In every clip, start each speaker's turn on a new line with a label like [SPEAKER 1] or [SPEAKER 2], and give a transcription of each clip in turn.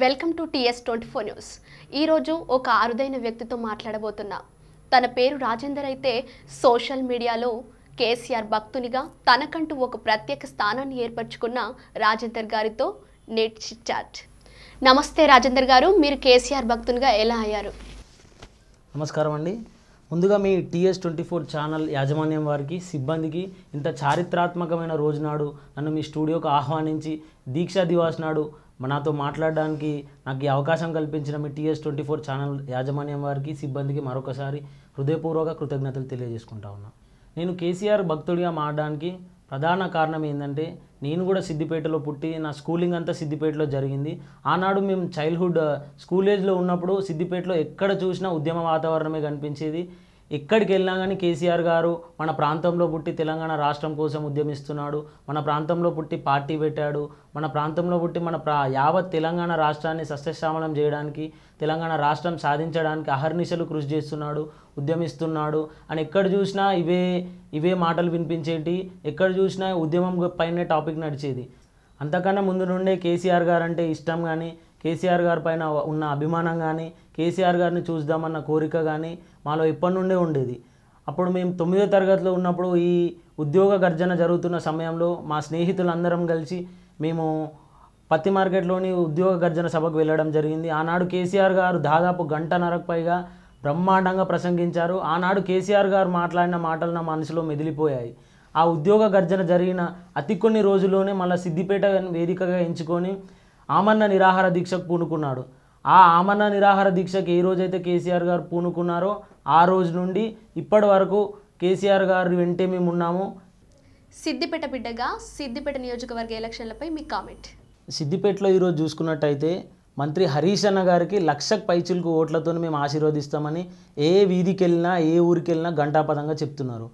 [SPEAKER 1] welcome to TS twenty four news ఈరోజు ఒక అరుదైన వ్యక్తితో మాట్లాడబోతున్నా తన పేరు రాజేందర్ అయితే సోషల్ మీడియాలో కేసీఆర్ భక్తునిగా తనకంటూ ఒక ప్రత్యేక స్థానాన్ని ఏర్పరచుకున్న రాజేందర్ గారితో నేట్ చాట్ నమస్తే రాజేందర్ గారు మీరు కేసీఆర్ భక్తునిగా ఎలా అయ్యారు
[SPEAKER 2] నమస్కారం అండి ముందుగా మీ టీఎస్ ట్వంటీ ఫోర్ ఛానల్ యాజమాన్యం వారికి సిబ్బందికి ఇంత చారిత్రాత్మకమైన రోజునాడు నన్ను మీ స్టూడియోకు ఆహ్వానించి దీక్షా దివాస్ నాడు నాతో మాట్లాడడానికి నాకు ఈ అవకాశం కల్పించిన మీ టీఎస్ ట్వంటీ ఫోర్ ఛానల్ యాజమాన్యం వారికి సిబ్బందికి మరొకసారి హృదయపూర్వక కృతజ్ఞతలు తెలియజేసుకుంటా ఉన్నా నేను కేసీఆర్ భక్తుడిగా మారడానికి ప్రధాన కారణం ఏంటంటే నేను కూడా సిద్దిపేటలో పుట్టి నా స్కూలింగ్ అంతా సిద్దిపేటలో జరిగింది ఆనాడు మేము చైల్డ్హుడ్ స్కూల్ ఏజ్లో ఉన్నప్పుడు సిద్దిపేటలో ఎక్కడ చూసినా ఉద్యమ వాతావరణమే కనిపించేది ఎక్కడికి వెళ్ళినా కానీ కేసీఆర్ గారు మన ప్రాంతంలో పుట్టి తెలంగాణ రాష్ట్రం కోసం ఉద్యమిస్తున్నాడు మన ప్రాంతంలో పుట్టి పార్టీ పెట్టాడు మన ప్రాంతంలో పుట్టి మన ప్రా యావత్ తెలంగాణ రాష్ట్రాన్ని సస్యశ్యామలం చేయడానికి తెలంగాణ రాష్ట్రం సాధించడానికి అహర్నిశలు కృషి చేస్తున్నాడు ఉద్యమిస్తున్నాడు అని ఎక్కడ చూసినా ఇవే ఇవే మాటలు వినిపించేటి ఎక్కడ చూసినా ఉద్యమం పైన టాపిక్ నడిచేది అంతకన్నా ముందు నుండే కేసీఆర్ గారు అంటే ఇష్టం కానీ కేసీఆర్ గారి పైన ఉన్న అభిమానం కానీ కేసీఆర్ గారిని చూద్దామన్న కోరిక కానీ మాలో ఇప్పటి నుండే ఉండేది అప్పుడు మేము తొమ్మిదో తరగతిలో ఉన్నప్పుడు ఈ ఉద్యోగ గర్జన జరుగుతున్న సమయంలో మా స్నేహితులందరం కలిసి మేము పత్తి మార్కెట్లోని ఉద్యోగ గర్జన సభకు వెళ్ళడం జరిగింది ఆనాడు కేసీఆర్ గారు దాదాపు గంటన్నరకు పైగా బ్రహ్మాండంగా ప్రసంగించారు ఆనాడు కేసీఆర్ గారు మాట్లాడిన మాటలు నా మనసులో మెదిలిపోయాయి ఆ ఉద్యోగ గర్జన జరిగిన అతి కొన్ని రోజుల్లోనే మళ్ళీ సిద్దిపేట వేదికగా ఎంచుకొని ఆమన్న నిరాహార దీక్షకు పూనుకున్నాడు ఆ ఆమన్న నిరాహార దీక్షకు ఏ రోజైతే కేసీఆర్ గారు పూనుకున్నారో ఆ రోజు నుండి ఇప్పటి వరకు కేసీఆర్ గారు వెంటే మేము ఉన్నాము
[SPEAKER 1] సిద్దిపేట బిడ్డగా సిద్దిపేట నియోజకవర్గ ఎలక్షన్లపై మీ కామెంట్
[SPEAKER 2] సిద్దిపేటలో ఈరోజు చూసుకున్నట్టయితే మంత్రి హరీష్ అన్న గారికి లక్షకు పైచులకు ఓట్లతో మేము ఆశీర్వదిస్తామని ఏ వీధికి వెళ్ళినా ఏ ఊరికి వెళ్ళినా గంటాపదంగా చెప్తున్నారు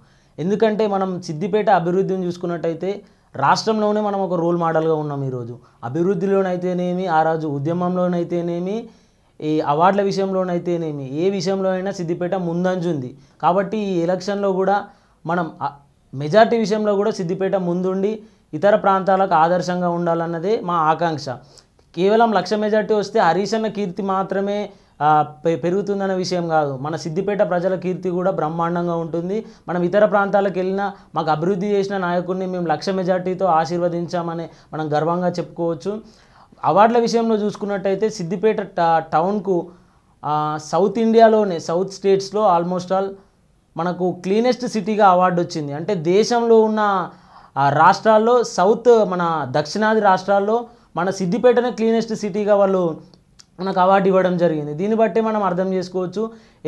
[SPEAKER 2] ఎందుకంటే మనం సిద్దిపేట అభివృద్ధిని చూసుకున్నట్టయితే రాష్ట్రంలోనే మనం ఒక రోల్ మోడల్గా ఉన్నాం ఈరోజు అభివృద్ధిలోనైతేనేమి ఆ రోజు ఉద్యమంలోనైతేనేమి ఈ అవార్డుల విషయంలోనైతేనేమి ఏ విషయంలో అయినా సిద్దిపేట ముందంజుంది కాబట్టి ఈ ఎలక్షన్లో కూడా మనం మెజార్టీ విషయంలో కూడా సిద్దిపేట ముందుండి ఇతర ప్రాంతాలకు ఆదర్శంగా ఉండాలన్నదే మా ఆకాంక్ష కేవలం లక్ష మెజార్టీ వస్తే హరీశన్న కీర్తి మాత్రమే పెరుగుతుందనే విషయం కాదు మన సిద్దిపేట ప్రజల కీర్తి కూడా బ్రహ్మాండంగా ఉంటుంది మనం ఇతర ప్రాంతాలకు వెళ్ళినా మాకు అభివృద్ధి చేసిన నాయకుడిని మేము లక్ష మెజార్టీతో ఆశీర్వదించామని మనం గర్వంగా చెప్పుకోవచ్చు అవార్డుల విషయంలో చూసుకున్నట్టయితే సిద్దిపేట టౌన్కు సౌత్ ఇండియాలోనే సౌత్ స్టేట్స్లో ఆల్మోస్ట్ ఆల్ మనకు క్లీనెస్ట్ సిటీగా అవార్డు వచ్చింది అంటే దేశంలో ఉన్న రాష్ట్రాల్లో సౌత్ మన దక్షిణాది రాష్ట్రాల్లో మన సిద్దిపేటనే క్లీనెస్ట్ సిటీగా వాళ్ళు మనకు అవార్డు ఇవ్వడం జరిగింది దీన్ని బట్టి మనం అర్థం చేసుకోవచ్చు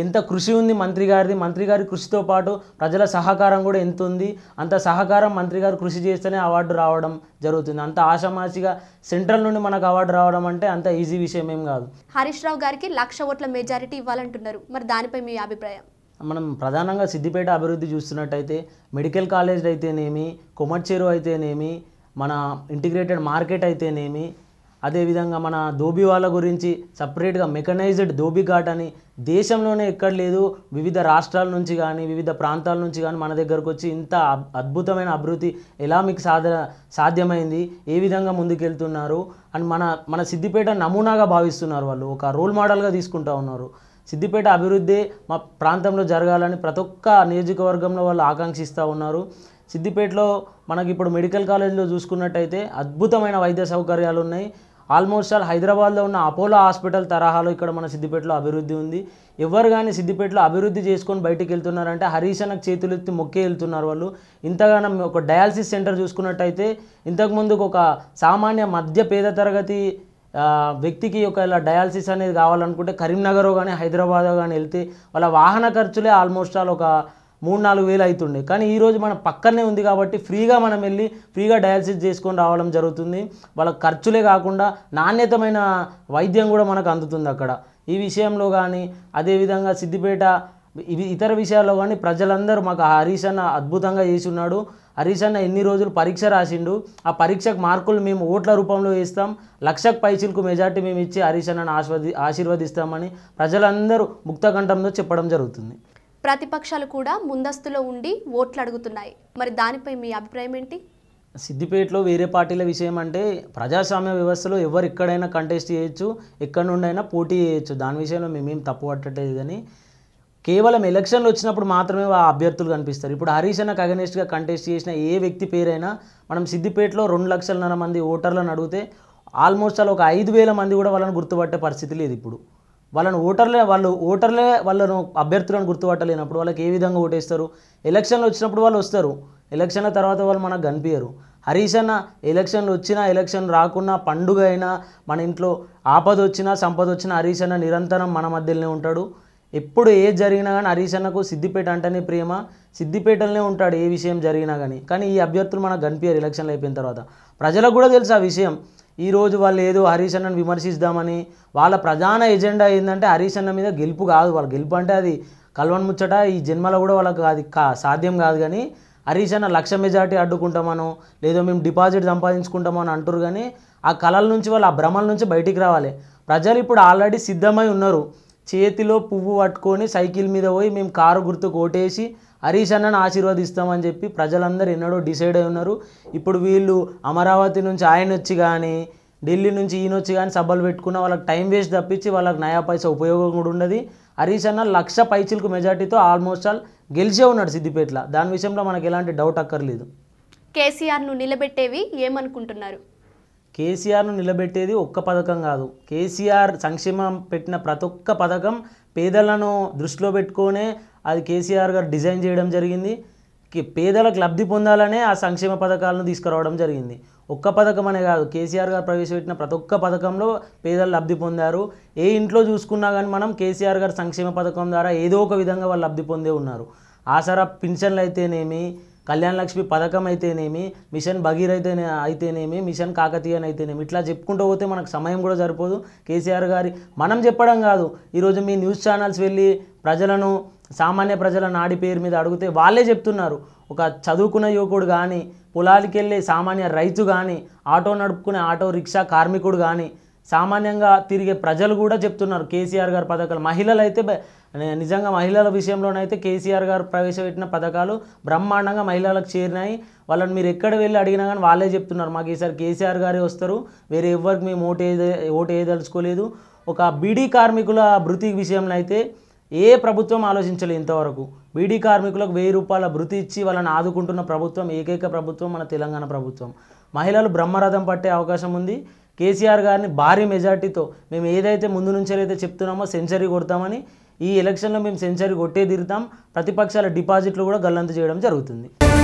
[SPEAKER 2] ఎంత కృషి ఉంది మంత్రి గారిది మంత్రి గారి కృషితో పాటు ప్రజల సహకారం కూడా ఎంత ఉంది అంత సహకారం మంత్రి గారు కృషి చేస్తేనే అవార్డు రావడం జరుగుతుంది అంత ఆశామాసిగా సెంట్రల్ నుండి మనకు అవార్డు రావడం అంటే అంత ఈజీ విషయం ఏం కాదు
[SPEAKER 1] హరీష్ రావు గారికి లక్ష ఓట్ల మెజారిటీ ఇవ్వాలంటున్నారు మరి దానిపై మీ అభిప్రాయం
[SPEAKER 2] మనం ప్రధానంగా సిద్దిపేట అభివృద్ధి చూస్తున్నట్టయితే మెడికల్ కాలేజ్ అయితేనేమి కుమర్చేరు అయితేనేమి మన ఇంటిగ్రేటెడ్ మార్కెట్ అయితేనేమి అదేవిధంగా మన దోబీ వాళ్ళ గురించి సపరేట్గా మెకనైజ్డ్ దోబీ ఘాట్ అని దేశంలోనే ఎక్కడ లేదు వివిధ రాష్ట్రాల నుంచి కానీ వివిధ ప్రాంతాల నుంచి కానీ మన దగ్గరకు వచ్చి ఇంత అద్భుతమైన అభివృద్ధి ఎలా మీకు సాధ సాధ్యమైంది ఏ విధంగా ముందుకెళ్తున్నారు అండ్ మన మన సిద్దిపేట నమూనాగా భావిస్తున్నారు వాళ్ళు ఒక రోల్ మోడల్గా తీసుకుంటా ఉన్నారు సిద్దిపేట అభివృద్ధి మా ప్రాంతంలో జరగాలని ప్రతి ఒక్క నియోజకవర్గంలో వాళ్ళు ఆకాంక్షిస్తూ ఉన్నారు సిద్దిపేటలో మనకి ఇప్పుడు మెడికల్ కాలేజీలో చూసుకున్నట్టయితే అద్భుతమైన వైద్య సౌకర్యాలు ఉన్నాయి ఆల్మోస్ట్ ఆల్ హైదరాబాద్లో ఉన్న అపోలో హాస్పిటల్ తరహాలో ఇక్కడ మన సిద్దిపేటలో అభివృద్ధి ఉంది ఎవరు కానీ సిద్దిపేటలో అభివృద్ధి చేసుకొని బయటికి వెళ్తున్నారంటే హరీశనకు చేతులు ఎత్తి మొక్కే వెళ్తున్నారు వాళ్ళు ఇంతగానం ఒక డయాలసిస్ సెంటర్ చూసుకున్నట్టయితే ఇంతకుముందు ఒక సామాన్య మధ్య పేద తరగతి వ్యక్తికి ఒకవేళ డయాలసిస్ అనేది కావాలనుకుంటే కరీంనగర్ కానీ హైదరాబాద్ కానీ వెళ్తే వాళ్ళ వాహన ఖర్చులే ఆల్మోస్ట్ ఆల్ ఒక మూడు నాలుగు వేలు అవుతుండే కానీ ఈరోజు మన పక్కనే ఉంది కాబట్టి ఫ్రీగా మనం వెళ్ళి ఫ్రీగా డయాలసిస్ చేసుకొని రావడం జరుగుతుంది వాళ్ళ ఖర్చులే కాకుండా నాణ్యతమైన వైద్యం కూడా మనకు అందుతుంది అక్కడ ఈ విషయంలో కానీ అదేవిధంగా సిద్దిపేట ఇవి ఇతర విషయాల్లో కానీ ప్రజలందరూ మాకు హరీష్ అన్న అద్భుతంగా ఉన్నాడు హరీష్ అన్న ఎన్ని రోజులు పరీక్ష రాసిండు ఆ పరీక్షకు మార్కులు మేము ఓట్ల రూపంలో ఇస్తాం లక్షకు పైసలకు మెజార్టీ మేము ఇచ్చి హరీష్ అన్నను ఆశీర్వదిస్తామని ప్రజలందరూ ముక్తకంఠంతో చెప్పడం జరుగుతుంది
[SPEAKER 1] ప్రతిపక్షాలు కూడా ముందస్తులో ఉండి ఓట్లు అడుగుతున్నాయి మరి దానిపై మీ అభిప్రాయం ఏంటి
[SPEAKER 2] సిద్దిపేటలో వేరే పార్టీల విషయం అంటే ప్రజాస్వామ్య వ్యవస్థలో ఎవరు ఎక్కడైనా కంటెస్ట్ చేయొచ్చు ఎక్కడి నుండైనా పోటీ చేయొచ్చు దాని విషయంలో మేమేం తప్పు పట్టట్లేదు కానీ కేవలం ఎలక్షన్లు వచ్చినప్పుడు మాత్రమే ఆ అభ్యర్థులు కనిపిస్తారు ఇప్పుడు హరీష్ అన్నకు అగనెస్ట్గా కంటెస్ట్ చేసిన ఏ వ్యక్తి పేరైనా మనం సిద్దిపేటలో రెండు లక్షలన్నర మంది ఓటర్లను అడిగితే ఆల్మోస్ట్ అలా ఒక ఐదు వేల మంది కూడా వాళ్ళని గుర్తుపట్టే పరిస్థితి లేదు ఇప్పుడు వాళ్ళను ఓటర్లే వాళ్ళు ఓటర్లే వాళ్ళను అభ్యర్థులను గుర్తుపట్టలేనప్పుడు వాళ్ళకి ఏ విధంగా ఓటేస్తారు ఎలక్షన్లు వచ్చినప్పుడు వాళ్ళు వస్తారు ఎలక్షన్ల తర్వాత వాళ్ళు మనకు కనిపించరు హరీష్ అన్న ఎలక్షన్లు వచ్చినా ఎలక్షన్ రాకున్నా పండుగ అయినా మన ఇంట్లో ఆపద వచ్చినా సంపద వచ్చినా హరీష్ అన్న నిరంతరం మన మధ్యలోనే ఉంటాడు ఎప్పుడు ఏది జరిగినా కానీ హరీష్ అన్నకు సిద్దిపేట అంటేనే ప్రేమ సిద్దిపేటలోనే ఉంటాడు ఏ విషయం జరిగినా కానీ కానీ ఈ అభ్యర్థులు మనకు కనిపించారు ఎలక్షన్లు అయిపోయిన తర్వాత ప్రజలకు కూడా తెలుసు ఆ విషయం ఈరోజు వాళ్ళు ఏదో హరీష్ అన్నను విమర్శిద్దామని వాళ్ళ ప్రధాన ఎజెండా ఏంటంటే హరీష్ అన్న మీద గెలుపు కాదు వాళ్ళ గెలుపు అంటే అది కల్వన్ ముచ్చట ఈ జన్మలో కూడా వాళ్ళకి అది కా సాధ్యం కాదు కానీ హరీష్ అన్న లక్ష మెజార్టీ అడ్డుకుంటామనో లేదో మేము డిపాజిట్ సంపాదించుకుంటామని అంటారు కానీ ఆ కళల నుంచి వాళ్ళు ఆ భ్రమల నుంచి బయటికి రావాలి ప్రజలు ఇప్పుడు ఆల్రెడీ సిద్ధమై ఉన్నారు చేతిలో పువ్వు పట్టుకొని సైకిల్ మీద పోయి మేము కారు గుర్తుకు కొట్టేసి హరీష్ అన్నను ఆశీర్వదిస్తామని చెప్పి ప్రజలందరూ ఎన్నడో డిసైడ్ అయి ఉన్నారు ఇప్పుడు వీళ్ళు అమరావతి నుంచి ఆయన వచ్చి కానీ ఢిల్లీ నుంచి ఈయన వచ్చి కానీ సభలు పెట్టుకున్న వాళ్ళకి టైం వేస్ట్ తప్పించి వాళ్ళకి నయా పైసా ఉపయోగం కూడా ఉండదు హరీష్ అన్న లక్ష పైచిలకు మెజార్టీతో ఆల్మోస్ట్ ఆల్ గెలిచే ఉన్నాడు సిద్దిపేటలో దాని విషయంలో మనకు ఎలాంటి డౌట్ అక్కర్లేదు
[SPEAKER 1] కేసీఆర్ను నిలబెట్టేవి ఏమనుకుంటున్నారు
[SPEAKER 2] కేసీఆర్ను నిలబెట్టేది ఒక్క పథకం కాదు కేసీఆర్ సంక్షేమం పెట్టిన ప్రతి ఒక్క పథకం పేదలను దృష్టిలో పెట్టుకొనే అది కేసీఆర్ గారు డిజైన్ చేయడం జరిగింది పేదలకు లబ్ధి పొందాలనే ఆ సంక్షేమ పథకాలను తీసుకురావడం జరిగింది ఒక్క పథకం అనే కాదు కేసీఆర్ గారు ప్రవేశపెట్టిన ప్రతి ఒక్క పథకంలో పేదలు లబ్ధి పొందారు ఏ ఇంట్లో చూసుకున్నా కానీ మనం కేసీఆర్ గారు సంక్షేమ పథకం ద్వారా ఏదో ఒక విధంగా వాళ్ళు లబ్ధి పొందే ఉన్నారు ఆసరా పింఛన్లు అయితేనేమి కళ్యాణ లక్ష్మి పథకం అయితేనేమి మిషన్ భగీర్ అయితే అయితేనేమి మిషన్ కాకతీయ అయితేనేమి ఇట్లా చెప్పుకుంటూ పోతే మనకు సమయం కూడా సరిపోదు కేసీఆర్ గారి మనం చెప్పడం కాదు ఈరోజు మీ న్యూస్ ఛానల్స్ వెళ్ళి ప్రజలను సామాన్య ప్రజల నాడి పేరు మీద అడిగితే వాళ్ళే చెప్తున్నారు ఒక చదువుకున్న యువకుడు కానీ వెళ్ళే సామాన్య రైతు కానీ ఆటో నడుపుకునే ఆటో రిక్షా కార్మికుడు కానీ సామాన్యంగా తిరిగే ప్రజలు కూడా చెప్తున్నారు కేసీఆర్ గారి పథకాలు మహిళలు అయితే నిజంగా మహిళల విషయంలోనైతే కేసీఆర్ గారు ప్రవేశపెట్టిన పథకాలు బ్రహ్మాండంగా మహిళలకు చేరినాయి వాళ్ళని మీరు ఎక్కడ వెళ్ళి అడిగినా కానీ వాళ్ళే చెప్తున్నారు మాకు ఈసారి కేసీఆర్ గారే వస్తారు వేరే ఎవరికి మేము ఓటు ఓటు వేయదలుచుకోలేదు ఒక బీడీ కార్మికుల భృతి విషయంలో అయితే ఏ ప్రభుత్వం ఆలోచించలేదు ఇంతవరకు బీడీ కార్మికులకు వెయ్యి రూపాయల భృతి ఇచ్చి వాళ్ళని ఆదుకుంటున్న ప్రభుత్వం ఏకైక ప్రభుత్వం మన తెలంగాణ ప్రభుత్వం మహిళలు బ్రహ్మరథం పట్టే అవకాశం ఉంది కేసీఆర్ గారిని భారీ మెజార్టీతో మేము ఏదైతే ముందు నుంచేదైతే చెప్తున్నామో సెంచరీ కొడతామని ఈ ఎలక్షన్లో మేము సెంచరీ కొట్టే తీరుతాం ప్రతిపక్షాల డిపాజిట్లు కూడా గల్లంతు చేయడం జరుగుతుంది